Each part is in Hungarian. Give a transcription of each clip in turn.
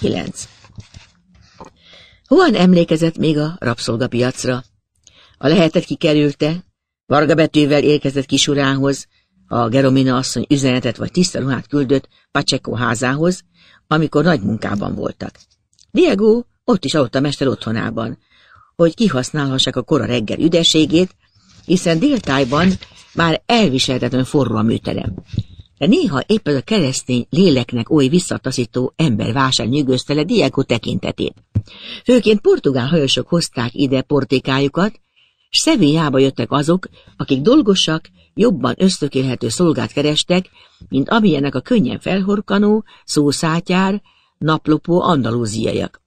9. Juan emlékezett még a rabszolgapiacra. A lehetet kikerülte, Varga betűvel érkezett kisurához, a Geromina asszony üzenetet vagy tiszta ruhát küldött Pacheco házához, amikor nagy munkában voltak. Diego ott is aludt a mester otthonában, hogy kihasználhassák a kora reggel üdességét, hiszen déltájban már elviselhetetlen forró a műterem de néha épp az a keresztény léleknek oly visszataszító embervásár nyűgözte le Diego tekintetét. Főként portugál hajósok hozták ide portékájukat, s Szevélyába jöttek azok, akik dolgosak, jobban ösztökélhető szolgát kerestek, mint amilyenek a könnyen felhorkanó, szószátyár, naplopó andalúziaiak.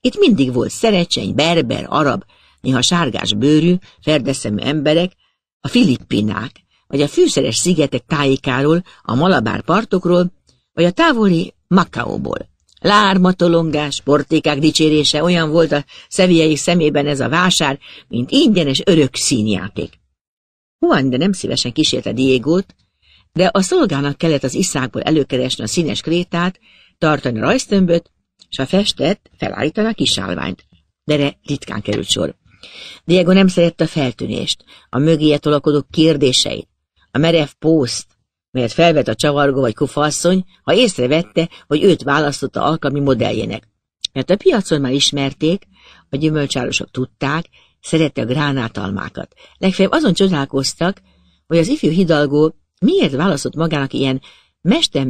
Itt mindig volt szerecseny, berber, arab, néha sárgás bőrű, ferdeszemű emberek, a filippinák, vagy a fűszeres szigetek tájékáról, a Malabár partokról, vagy a távoli Makaóból. Lármatolongás, portékák dicsérése olyan volt a szeviei szemében ez a vásár, mint ingyenes örök színjáték. Juan de nem szívesen kísérte Diégót, de a szolgának kellett az iszákból előkeresni a színes krétát, tartani rajztömböt, és a festett felállítani a kisálványt. De re ritkán került sor. Diego nem szerette a feltűnést, a mögéje tolakodó kérdéseit, a merev pószt, melyet felvett a csavargó vagy kufaasszony, ha észrevette, hogy őt választotta alkalmi modelljének. Mert a piacon már ismerték, a gyümölcsárosok tudták, szerette a gránátalmákat. Legfeljebb azon csodálkoztak, hogy az ifjú hidalgó miért választott magának ilyen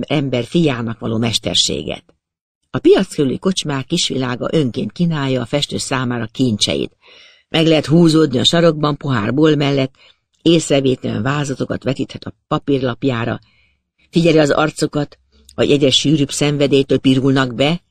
ember fiának való mesterséget. A piac körüli kocsmák kisvilága önként kínálja a festő számára kincseit. Meg lehet húzódni a sarokban pohárból mellett, észrevétlen vázatokat vetíthet a papírlapjára, figyeli az arcokat, hogy egyre sűrűbb szenvedélytől pirulnak be,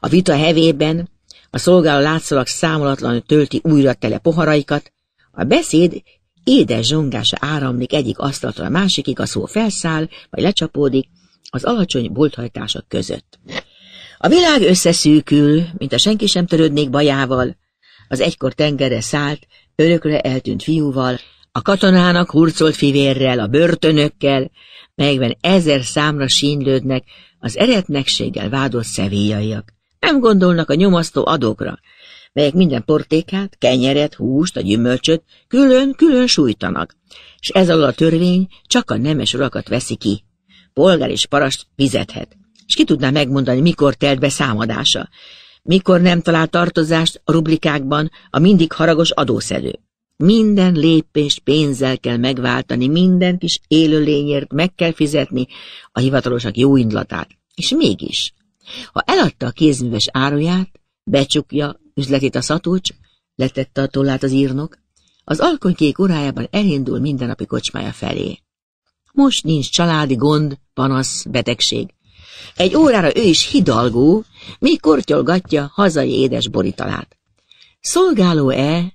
a vita hevében a szolgáló látszólag számolatlanul tölti újra tele poharaikat, a beszéd édes zsongása áramlik egyik asztaltól a másikig, a szó felszáll, vagy lecsapódik az alacsony bolthajtások között. A világ összeszűkül, mint a senki sem törődnék bajával, az egykor tengerre szállt, örökre eltűnt fiúval, a katonának hurcolt fivérrel, a börtönökkel, melyben ezer számra sínlődnek az eretnekséggel vádolt szevélyaiak. Nem gondolnak a nyomasztó adókra, melyek minden portékát, kenyeret, húst, a gyümölcsöt külön-külön sújtanak, és ez alatt a törvény csak a nemes urakat veszi ki. Polgár és parast fizethet, és ki tudná megmondani, mikor telt be számadása, mikor nem talál tartozást a rubrikákban a mindig haragos adószedő. Minden lépést pénzzel kell megváltani, minden kis élőlényért meg kell fizetni a hivatalosak jó indlatát. És mégis, ha eladta a kézműves áruját, becsukja üzletét a szatúcs, letette a tollát az írnok, az alkonykék órájában elindul mindennapi kocsmája felé. Most nincs családi gond, panasz, betegség. Egy órára ő is hidalgó, még kortyolgatja hazai édes borítalát. Szolgáló-e,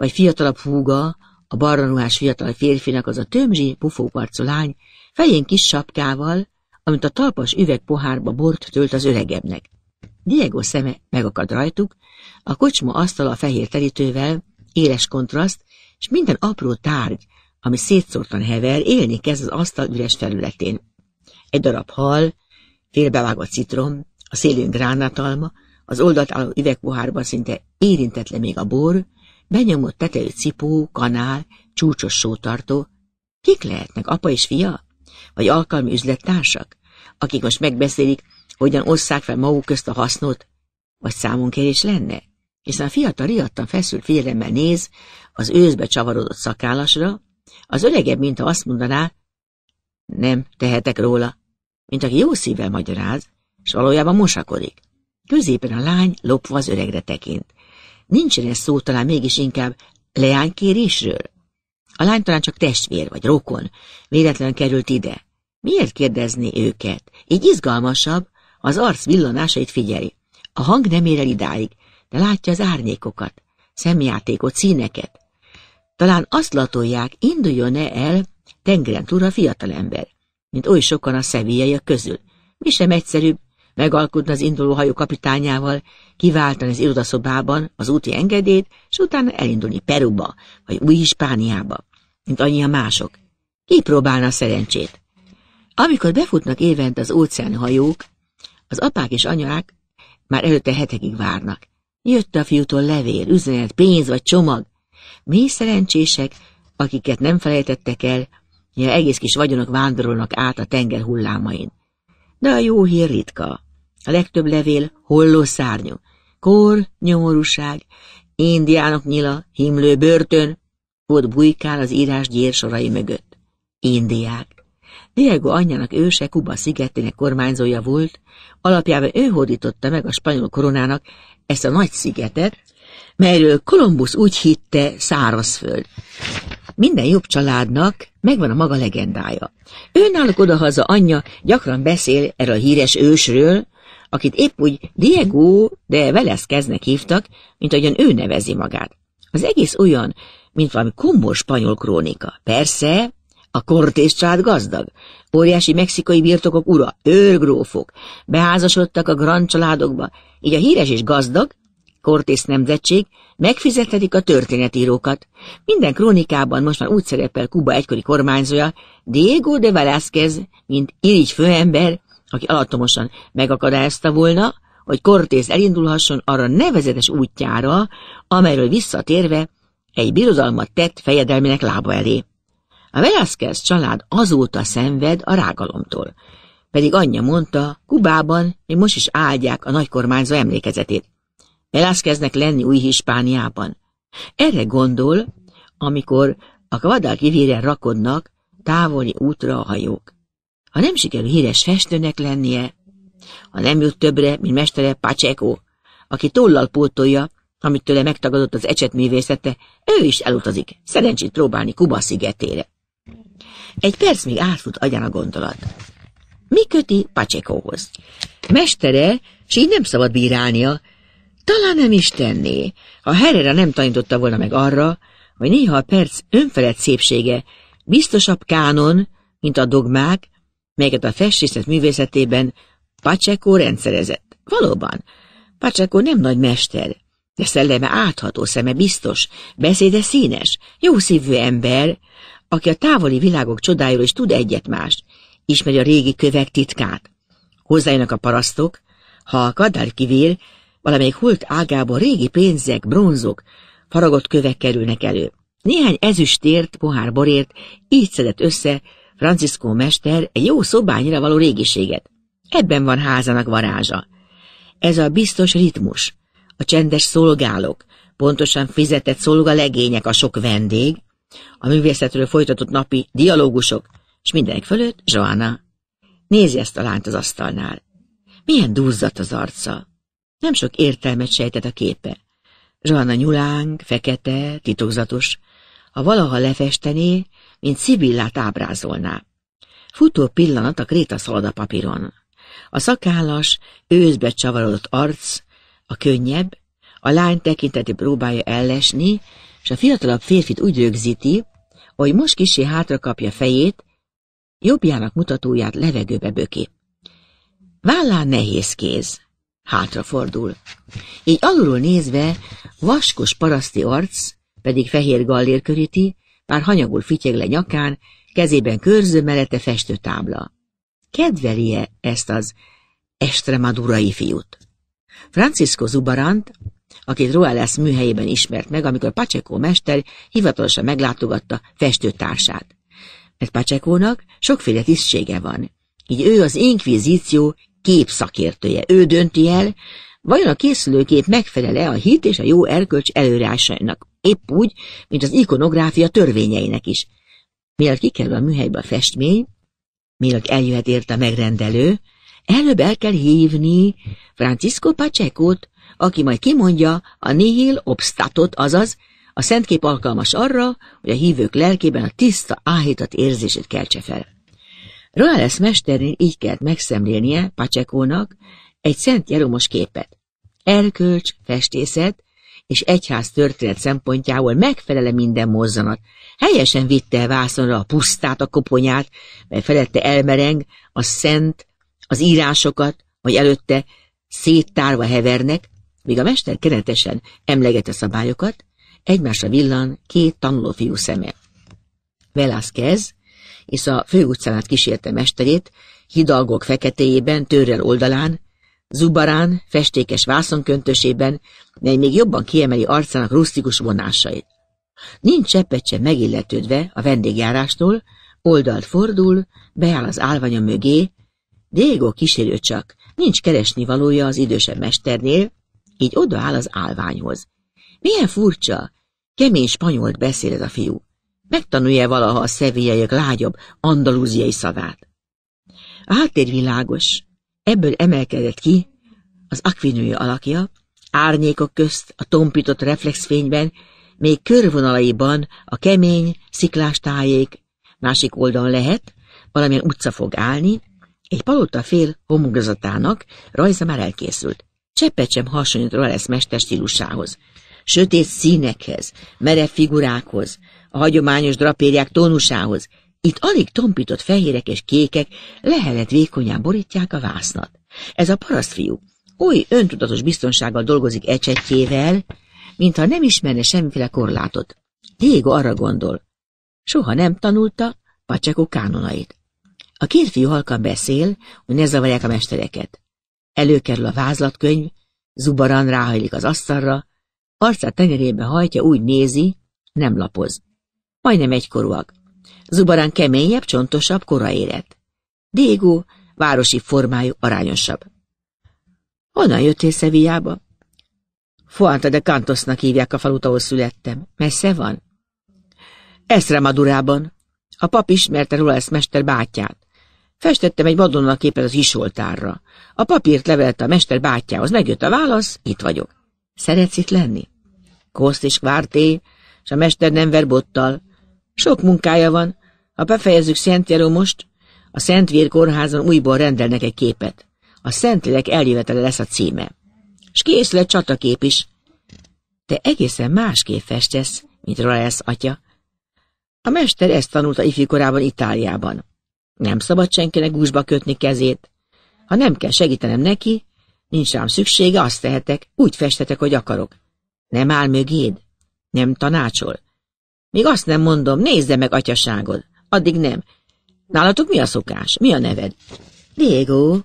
vagy fiatalabb húga, a barnaruhás fiatal férfinak az a tömzsi, pufókarcú lány, fején kis sapkával, amit a talpas üveg pohárba bort tölt az öregebbnek. Diego szeme megakad rajtuk, a kocsma asztal a fehér terítővel, éles kontraszt, és minden apró tárgy, ami szétszórtan hever, élni kezd az asztal üres felületén. Egy darab hal, félbevágott citrom, a szélén gránátalma, az oldalt álló üvegpohárban szinte érintetlen még a bor, benyomott tetejű cipó, kanál, csúcsos sótartó. Kik lehetnek, apa és fia? Vagy alkalmi üzlettársak, akik most megbeszélik, hogyan osszák fel maguk közt a hasznot? Vagy számonkérés lenne? Hiszen a fiatal riadtan feszült félemmel néz az őzbe csavarodott szakállasra, az öregebb, mintha azt mondaná, nem tehetek róla, mint aki jó szívvel magyaráz, és valójában mosakodik. Középen a lány lopva az öregre tekint. Nincsenes szó talán mégis inkább leánykérésről? A lány talán csak testvér vagy rokon, véletlen került ide. Miért kérdezni őket? Így izgalmasabb, az arc villanásait figyeli. A hang nem ér el idáig, de látja az árnyékokat, szemjátékot, színeket. Talán azt latolják, induljon-e el tengeren túlra fiatalember, mint oly sokan a szevélyek közül. Mi sem egyszerűbb, megalkudni az induló hajó kapitányával, kiváltani az irodaszobában az úti engedélyt, és utána elindulni Peruba, vagy Új-Hispániába, mint a mások. Ki próbálna a szerencsét? Amikor befutnak évent az óceáni hajók, az apák és anyák már előtte hetekig várnak. Jött a fiútól levél, üzenet, pénz vagy csomag. Mi szerencsések, akiket nem felejtettek el, ja egész kis vagyonok vándorolnak át a tenger hullámain. De a jó hír ritka. A legtöbb levél holló szárnyú, kor, nyomorúság, indiánok nyila, himlő börtön, ott bujkál az írás gyér sorai mögött. Indiák. Diego anyjának őse Kuba szigetének kormányzója volt, alapjában ő hódította meg a spanyol koronának ezt a nagy szigetet, melyről Kolumbusz úgy hitte szárazföld. Minden jobb családnak megvan a maga legendája. Ő náluk odahaza anyja gyakran beszél erről a híres ősről, akit épp úgy Diego de Velezkeznek hívtak, mint ahogyan ő nevezi magát. Az egész olyan, mint valami kombor spanyol krónika. Persze, a kortés család gazdag, óriási mexikai birtokok ura, őrgrófok, beházasodtak a grand családokba, így a híres és gazdag, kortész nemzetség megfizethetik a történetírókat. Minden krónikában most már úgy szerepel Kuba egykori kormányzója, Diego de Velázquez, mint irigy főember, aki alattomosan megakadályozta volna, hogy Cortéz elindulhasson arra nevezetes útjára, amelyről visszatérve egy birodalmat tett fejedelmének lába elé. A Velázquez család azóta szenved a rágalomtól, pedig anyja mondta, Kubában még most is áldják a nagykormányzó emlékezetét. Velázqueznek lenni új Hispániában. Erre gondol, amikor a kivére rakodnak távoli útra a hajók. Ha nem sikerül híres festőnek lennie, ha nem jut többre, mint mestere Pacheco, aki tollal pótolja, amit tőle megtagadott az ecsetművészete, ő is elutazik, szerencsét próbálni Kuba szigetére. Egy perc még átfut agyán a gondolat. Mi köti Pacsekóhoz? Mestere, s így nem szabad bírálnia, talán nem is tenné, ha Herrera nem tanította volna meg arra, hogy néha a perc önfelett szépsége biztosabb kánon, mint a dogmák, melyeket a festészet művészetében Pacheco rendszerezett. Valóban, Pacheco nem nagy mester, de szelleme átható, szeme biztos, beszéde színes, jó szívű ember, aki a távoli világok csodájáról is tud egyet ismeri a régi kövek titkát. Hozzájönnek a parasztok, ha a kadár kivél, valamelyik holt ágából régi pénzek, bronzok, faragott kövek kerülnek elő. Néhány ezüstért, pohár borért így szedett össze Franciszkó mester egy jó szobányra való régiséget. Ebben van házának varázsa. Ez a biztos ritmus, a csendes szolgálók, pontosan fizetett szolgalegények, a sok vendég, a művészetről folytatott napi dialógusok, és mindenek fölött Joanna. Nézi ezt a lányt az asztalnál. Milyen duzzat az arca. Nem sok értelmet sejtett a képe. Joanna nyulánk, fekete, titokzatos. Ha valaha lefestené, mint Szibillát ábrázolná. Futó pillanat a kréta szalad a papíron. A szakállas, őszbe csavarodott arc, a könnyebb, a lány tekinteti próbálja ellesni, és a fiatalabb férfit úgy rögzíti, hogy most kisé hátra kapja fejét, jobbjának mutatóját levegőbe böki. Vállán nehéz kéz, hátrafordul. Így alulról nézve vaskos paraszti arc, pedig fehér gallér köríti, már hanyagul fityeg le nyakán, kezében körző mellette festőtábla. Kedvelie ezt az estremadurai fiút. Francisco Zubarant, akit Roales műhelyében ismert meg, amikor Pacheco mester hivatalosan meglátogatta festőtársát. Mert Pacekónak sokféle tisztsége van, így ő az inkvizíció képszakértője, ő dönti el, vajon a készülőkép megfelele a hit és a jó erkölcs előrásainak, épp úgy, mint az ikonográfia törvényeinek is. Mielőtt kikerül a műhelybe a festmény, mielőtt eljöhet érte a megrendelő, előbb el kell hívni Francisco Pacekot, aki majd kimondja a nihil obstatot, azaz a szentkép alkalmas arra, hogy a hívők lelkében a tiszta áhítat érzését keltse fel. Roales mesternél így kellett megszemlélnie Pacekónak egy Szent Jeromos képet. Erkölcs, festészet és egyház történet szempontjából megfelele minden mozzanat. Helyesen vitte el vászonra a pusztát, a koponyát, mert felette elmereng, a szent, az írásokat, vagy előtte széttárva hevernek, míg a mester keretesen emleget a szabályokat, egymásra villan két tanulófiú szeme. Velázquez és a főutcánát kísérte mesterét, hidalgok feketéjében, törrel oldalán, Zubarán festékes vászonköntösében, mely még jobban kiemeli arcának rusztikus vonásait. Nincs cseppet sem megilletődve a vendégjárástól, oldalt fordul, beáll az álvanya mögé, Diego kísérő csak, nincs keresni valója az idősebb mesternél, így odaáll az álványhoz. Milyen furcsa, kemény spanyolt beszél ez a fiú. Megtanulja valaha a szevélyek lágyabb, andalúziai szavát. A háttér világos, Ebből emelkedett ki az akvinője alakja, árnyékok közt a tompított reflexfényben, még körvonalaiban a kemény, sziklás tájék, másik oldalon lehet, valamilyen utca fog állni, egy palota fél homogazatának rajza már elkészült. Cseppet sem hasonlít lesz mester stílusához. Sötét színekhez, merev figurákhoz, a hagyományos drapériák tónusához, itt alig tompított fehérek és kékek lehelet vékonyán borítják a vásznat. Ez a parasztfiú oly öntudatos biztonsággal dolgozik ecsetjével, mintha nem ismerne semmiféle korlátot. Diego arra gondol. Soha nem tanulta Pacheco kánonait. A két fiú halkan beszél, hogy ne zavarják a mestereket. Előkerül a vázlatkönyv, zubaran ráhajlik az asztalra, arcát tengerébe hajtja, úgy nézi, nem lapoz. Majdnem egykorúak. Zubarán keményebb, csontosabb, kora érett. városi formájú, arányosabb. Honnan jöttél Szeviába? Fuanta de Cantosnak hívják a falut, ahol születtem. Messze van? Madurában. A pap ismerte róla ezt mester bátyát. Festettem egy Madonna képet az isoltárra. A papírt levelte a mester bátyához. megjött a válasz, itt vagyok. Szeretsz itt lenni? Koszt és kvárté, és a mester nem verbottal. Sok munkája van, ha befejezzük Szent Jeromost, a Szent Vér kórházon újból rendelnek egy képet. A Szentlélek eljövetele lesz a címe. S kész lett csatakép is. Te egészen másképp festesz, mint Raelsz atya. A mester ezt tanulta ifjúkorában Itáliában. Nem szabad senkinek gúzsba kötni kezét. Ha nem kell segítenem neki, nincs rám szüksége, azt tehetek, úgy festetek, hogy akarok. Nem áll mögéd? Nem tanácsol? Még azt nem mondom, nézze meg atyaságod addig nem. Nálatok mi a szokás? Mi a neved? Diego.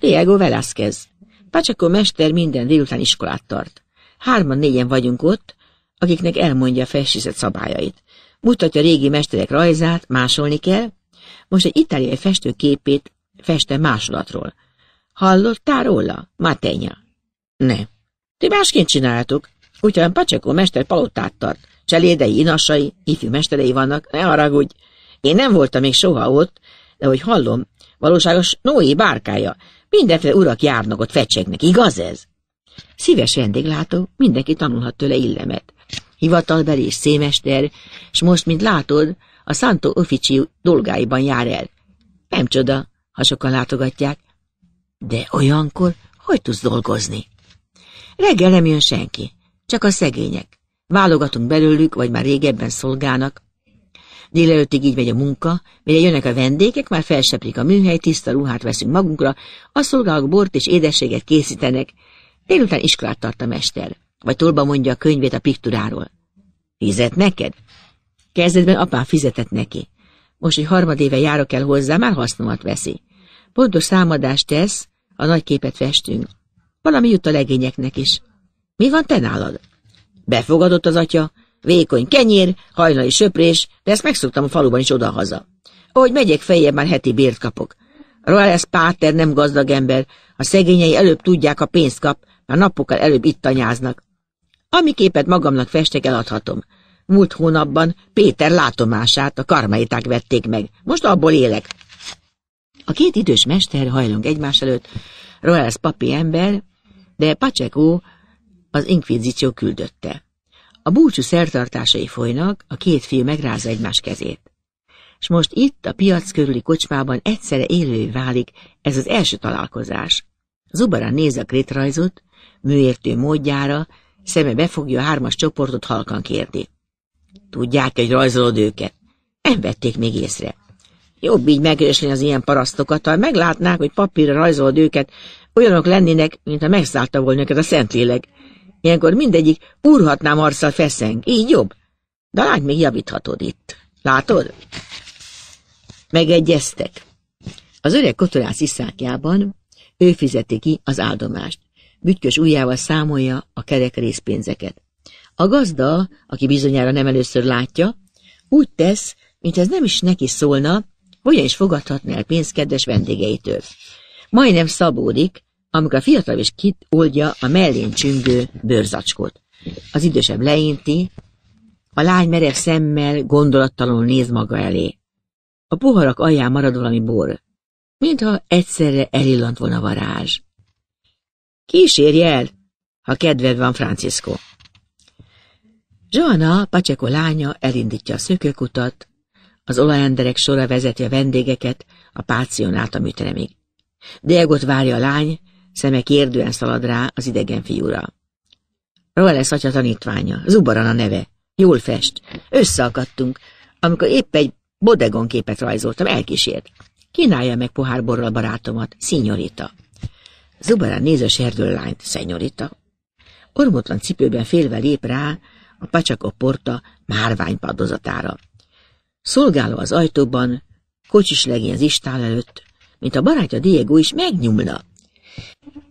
Diego Velázquez. Pacsakó mester minden délután iskolát tart. Hárman-négyen vagyunk ott, akiknek elmondja a festészet szabályait. Mutatja régi mesterek rajzát, másolni kell. Most egy itáliai festő képét feste másolatról. Hallottál róla, Matenya? Ne. Ti másként csináljátok. Úgyhogy Pacsakó mester palotát tart. Cselédei, inasai, ifjú mesterei vannak, ne haragudj. Én nem voltam még soha ott, de hogy hallom, valóságos Noé bárkája. Mindenféle urak járnak ott fecsegnek, igaz ez? Szíves vendéglátó, mindenki tanulhat tőle illemet. Hivatalbeli és szémester, és most, mint látod, a Santo Offici dolgáiban jár el. Nem csoda, ha sokan látogatják. De olyankor hogy tudsz dolgozni? Reggel nem jön senki, csak a szegények. Válogatunk belőlük, vagy már régebben szolgálnak. Délelőttig így megy a munka, mire jönnek a vendégek, már felseplik a műhely, tiszta ruhát veszünk magunkra, a szolgálok bort és édességet készítenek. Délután iskolát tart a mester, vagy tolba mondja a könyvét a pikturáról. Fizet neked? Kezdetben apám fizetett neki. Most, hogy harmadéve járok el hozzá, már hasznomat veszi. Pontos számadást tesz, a nagy képet festünk. Valami jut a legényeknek is. Mi van te nálad? Befogadott az atya, Vékony kenyér, hajnali söprés, de ezt megszoktam a faluban is odahaza. Ahogy megyek feljebb, már heti bért kapok. Roales Páter nem gazdag ember, a szegényei előbb tudják, a pénzt kap, már napokkal előbb itt tanyáznak. Ami képet magamnak festek, eladhatom. Múlt hónapban Péter látomását a karmaiták vették meg. Most abból élek. A két idős mester hajlong egymás előtt, Roales papi ember, de Pacheco az inkvizíció küldötte. A búcsú szertartásai folynak, a két fiú megrázza egymás kezét. És most itt, a piac körüli kocsmában egyszerre élő válik ez az első találkozás. Zubaran néz a krétrajzot, műértő módjára, szeme befogja a hármas csoportot, halkan kérdi. Tudják, hogy rajzolod őket? Nem vették még észre. Jobb így megősni az ilyen parasztokat, ha meglátnák, hogy papírra rajzolod őket, olyanok lennének, mint ha megszállta volna őket a Szentlélek. Ilyenkor mindegyik úrhatnám arca feszeng, így jobb. De lány, még javíthatod itt. Látod? Megegyeztek. Az öreg kotorász iszákjában ő fizeti ki az áldomást. Bütykös ujjával számolja a kerek részpénzeket. A gazda, aki bizonyára nem először látja, úgy tesz, mint ez nem is neki szólna, hogyan is fogadhatná el pénzkedves vendégeitől. Majdnem szabódik, amikor a fiatal és kit oldja a mellén csüngő bőrzacskót. Az idősebb leinti, a lány merev szemmel gondolattalon néz maga elé. A poharak alján marad valami bor, mintha egyszerre elillant volna varázs. Kísérj el, ha kedved van, Francisco. Joanna, Pacheco lánya elindítja a szökőkutat, az olajenderek sora vezeti a vendégeket a pácion át a műteremig. Diegot várja a lány, Szeme kérdően szalad rá az idegen fiúra. Roeles atya tanítványa, Zubaran a neve. Jól fest. Összeakadtunk, amikor épp egy bodegon képet rajzoltam, elkísért. Kínálja meg pohárborral a barátomat, szinyorita. Zubaran néz a serdő szinyorita. Ormotlan cipőben félve lép rá a pacsakó porta márvány padozatára. Szolgáló az ajtóban, kocsis legény az istál előtt, mint a barátja Diego is megnyúlna.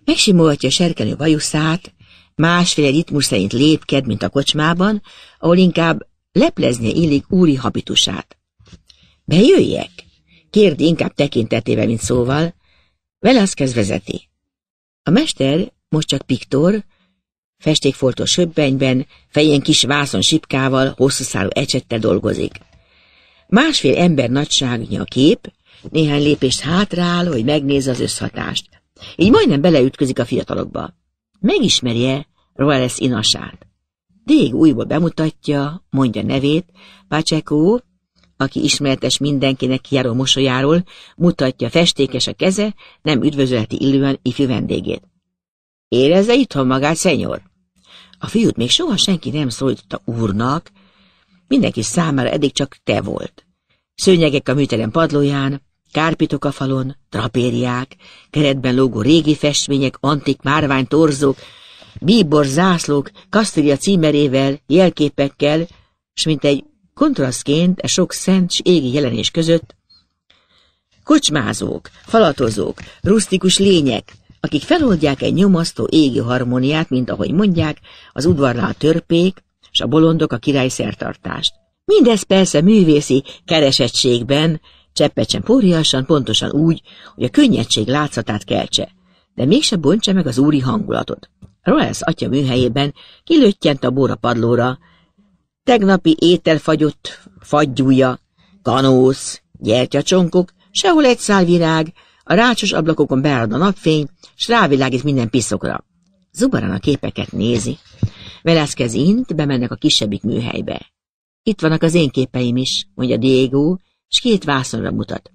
Megsimogatja serkenő bajuszát, másféle ritmus szerint lépked, mint a kocsmában, ahol inkább lepleznie illik úri habitusát. Bejöjjek? Kérd inkább tekintetével, mint szóval. Velázquez vezeti. A mester, most csak Piktor, festékfoltos söbbenyben, fején kis vászon sipkával, hosszú szálú ecsettel dolgozik. Másfél ember nagyságnyi a kép, néhány lépést hátrál, hogy megnézze az összhatást. Így majdnem beleütközik a fiatalokba. Megismerje Roales inasát. Dég újba bemutatja, mondja nevét, Pacheco, aki ismeretes mindenkinek kiáró mosolyáról, mutatja festékes a keze, nem üdvözölheti illően ifjú vendégét. Érezze itthon magát, szenyor! A fiút még soha senki nem szólította úrnak, mindenki számára eddig csak te volt. Szőnyegek a műtelen padlóján, Kárpitok a falon, trapériák, keretben lógó régi festmények, antik márvány torzók, bíbor zászlók, kasztria címerével, jelképekkel, s mint egy kontrasztként e sok szent s égi jelenés között kocsmázók, falatozók, rustikus lények, akik feloldják egy nyomasztó égi harmóniát, mint ahogy mondják, az udvarnál törpék, és a bolondok a király szertartást. Mindez persze művészi keresettségben, Cseppet sem pontosan úgy, hogy a könnyedség látszatát keltse, de mégse bontsa meg az úri hangulatot. Royals atya műhelyében kilőttyent a bóra padlóra, tegnapi étel fagyott, fagyúja, kanósz, gyertyacsonkok, sehol egy szál virág, a rácsos ablakokon beárad a napfény, s rávilágít minden piszokra. Zubaran a képeket nézi. Velázquez int, bemennek a kisebbik műhelybe. Itt vannak az én képeim is, mondja Diego, s két vászonra mutat.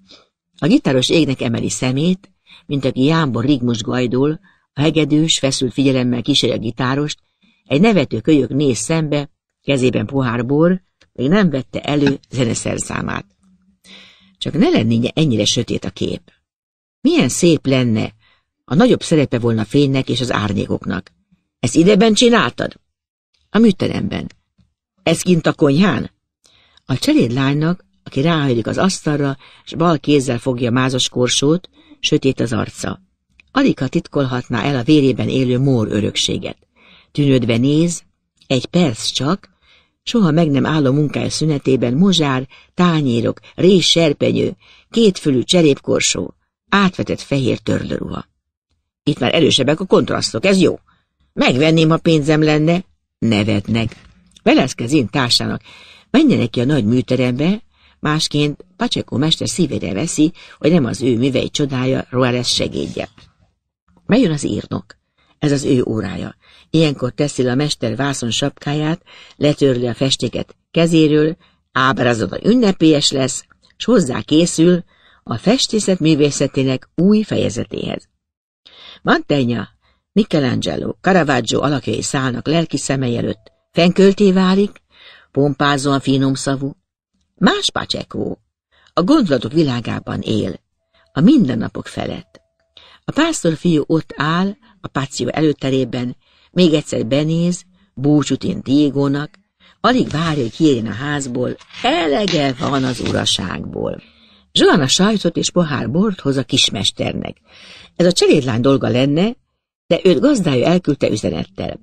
A gitáros égnek emeli szemét, mint aki jámbor rigmus gajdul, a hegedős, feszült figyelemmel kíséri a gitárost, egy nevető kölyök néz szembe, kezében pohár bor, még nem vette elő zeneszerszámát. Csak ne lennénye ennyire sötét a kép. Milyen szép lenne, a nagyobb szerepe volna fénynek és az árnyékoknak. Ezt ideben csináltad? A műteremben. Ez kint a konyhán? A cselédlánynak aki ráhajlik az asztalra, és bal kézzel fogja mázas korsót, sötét az arca. Alig ha titkolhatná el a vérében élő mór örökséget. Tűnődve néz, egy perc csak, soha meg nem álló munkája szünetében mozsár, tányérok, rés serpenyő, kétfülű cserépkorsó, átvetett fehér törlőruha. Itt már erősebbek a kontrasztok, ez jó. Megvenném, ha pénzem lenne. Nevetnek. Veleszkezin társának. Menjenek ki a nagy műterembe, Másként Pacseko mester szívére veszi, hogy nem az ő művei csodája Roares segédje. Bejön az írnok. Ez az ő órája. Ilyenkor teszi a mester vászon sapkáját, letörli a festéket kezéről, a ünnepélyes lesz, s hozzá készül a festészet művészetének új fejezetéhez. Mantegna, Michelangelo, Caravaggio alakjai szállnak lelki szemei előtt, fenkölté válik, pompázóan szavú, Más Pacsekó. A gondolatok világában él. A mindennapok felett. A pásztor fiú ott áll, a páció előterében, még egyszer benéz, búcsút én Diego-nak, alig várja, hogy kiérjen a házból, elege van az uraságból. a sajtot és pohár bort hoz a kismesternek. Ez a cselédlány dolga lenne, de őt gazdája elküldte üzenettel.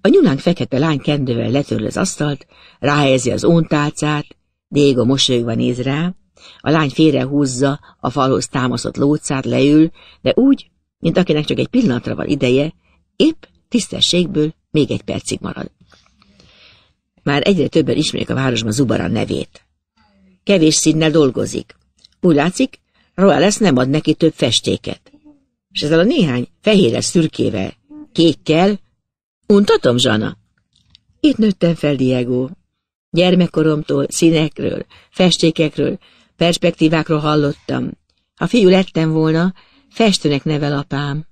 A nyulánk fekete lány kendővel letörl az asztalt, ráhelyezi az óntálcát, Diego mosolyogva néz rá, a lány húzza a falhoz támasztott lócát, leül, de úgy, mint akinek csak egy pillanatra van ideje, épp tisztességből még egy percig marad. Már egyre többen ismerik a városban Zubara nevét. Kevés színnel dolgozik. Úgy látszik, lesz nem ad neki több festéket. És ezzel a néhány fehére szürkével, kékkel... Untatom, Zsana? Itt nőttem fel, Diego, Gyermekkoromtól, színekről, festékekről, perspektívákról hallottam. Ha fiú lettem volna, festőnek nevel apám.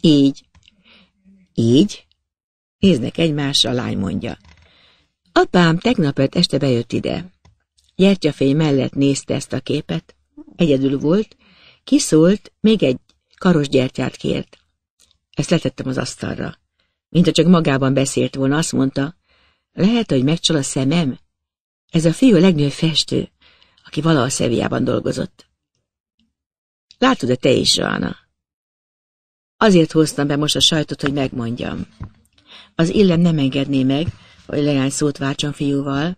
Így. Így? Néznek egymásra, a lány mondja. Apám tegnap öt este bejött ide. Gyertyafény mellett nézte ezt a képet. Egyedül volt, kiszólt, még egy karos gyertyát kért. Ezt letettem az asztalra. Mint ha csak magában beszélt volna, azt mondta, lehet, hogy megcsal a szemem? Ez a fiú a legnagyobb festő, aki valaha Szeviában dolgozott. Látod-e te is, Joana? Azért hoztam be most a sajtot, hogy megmondjam. Az illem nem engedné meg, hogy leány szót váltson fiúval.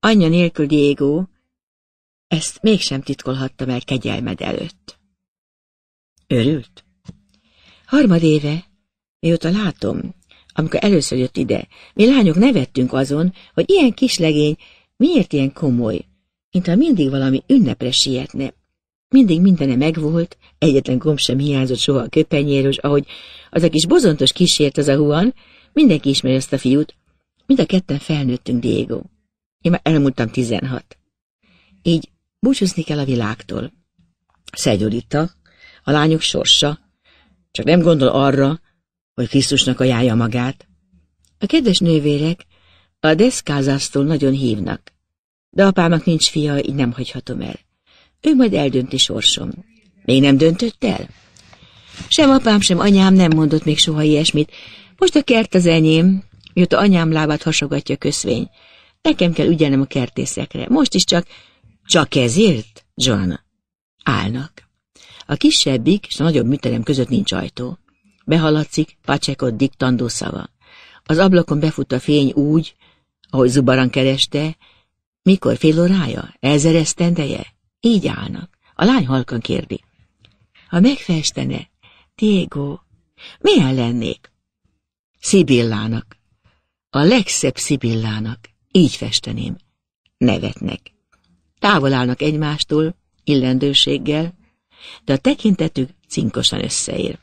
Anyja nélkül Diego ezt mégsem titkolhatta meg kegyelmed előtt. Örült? Harmad éve, mióta látom, amikor először jött ide. Mi lányok nevettünk azon, hogy ilyen kislegény miért ilyen komoly, ha mindig valami ünnepre sietne. Mindig mindene megvolt, egyetlen gomb sem hiányzott soha a köpenyéros, ahogy az a kis bozontos kísért az a huan, mindenki ismeri ezt a fiút. Mind a ketten felnőttünk, Diego. Én már elmúltam tizenhat. Így búcsúzni kell a világtól. Szegyorita, a lányok sorsa, csak nem gondol arra, hogy Krisztusnak ajánlja magát. A kedves nővérek a deszkázásztól nagyon hívnak, de apámnak nincs fia, így nem hagyhatom el. Ő majd eldönti sorsom. Még nem döntött el? Sem apám, sem anyám nem mondott még soha ilyesmit. Most a kert az enyém, mióta anyám lábát hasogatja köszvény. Nekem kell ügyelnem a kertészekre. Most is csak... Csak ezért, Joanna? Állnak. A kisebbik és a nagyobb műterem között nincs ajtó. Behaladszik Pacseko diktandó szava. Az ablakon befut a fény úgy, ahogy zubaran kereste, mikor fél órája, ezer esztendeje? Így állnak. A lány halkan kérdi. Ha megfestene, Diego, milyen lennék? Szibillának. A legszebb Szibillának. Így festeném. Nevetnek. Távol állnak egymástól, illendőséggel, de a tekintetük cinkosan összeér.